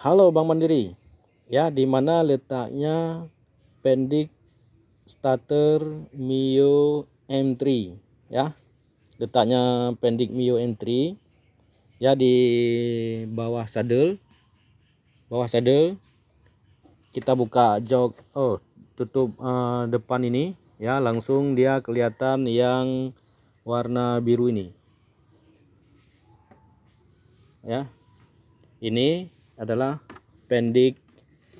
Halo bang Mandiri. Ya, di mana letaknya Pendik starter Mio M3 ya. Letaknya Pendik Mio M3 ya di bawah sadel Bawah sadel kita buka jok oh tutup uh, depan ini ya langsung dia kelihatan yang warna biru ini. Ya. Ini adalah pendik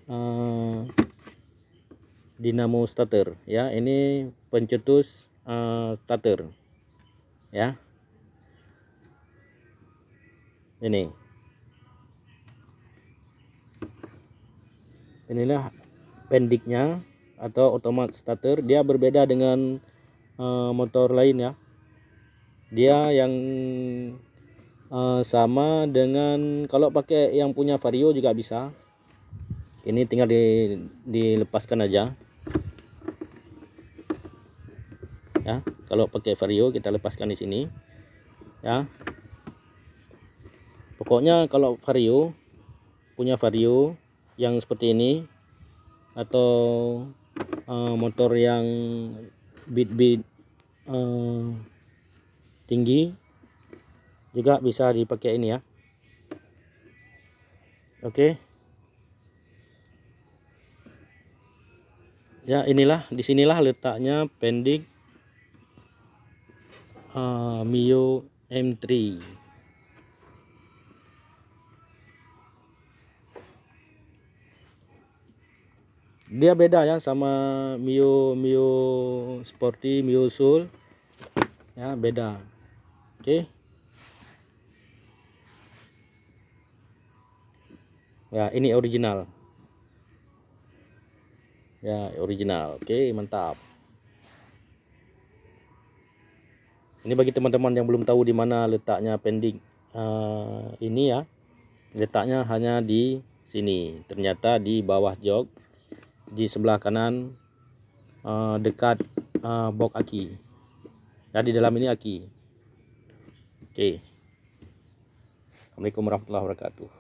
uh, eh, dinamo starter ya ini pencetus uh, starter ya ini inilah pendiknya atau otomat starter dia berbeda dengan uh, motor lain ya dia yang Eh, sama dengan kalau pakai yang punya vario juga bisa ini tinggal di, dilepaskan aja ya kalau pakai vario kita lepaskan di sini ya pokoknya kalau vario punya vario yang seperti ini atau uh, motor yang bit bit uh, eh, tinggi juga bisa dipakai ini ya oke ya inilah disinilah letaknya pending uh, eh, Mio M3 dia beda ya sama Mio Mio Sporty Mio Soul ya beda oke okay. ya ini original ya original oke mantap ini bagi teman-teman yang belum tahu di mana letaknya pending uh, ini ya letaknya hanya di sini ternyata di bawah jok di sebelah kanan uh, dekat uh, bok aki ya di dalam ini aki oke okay. Assalamualaikum warahmatullahi wabarakatuh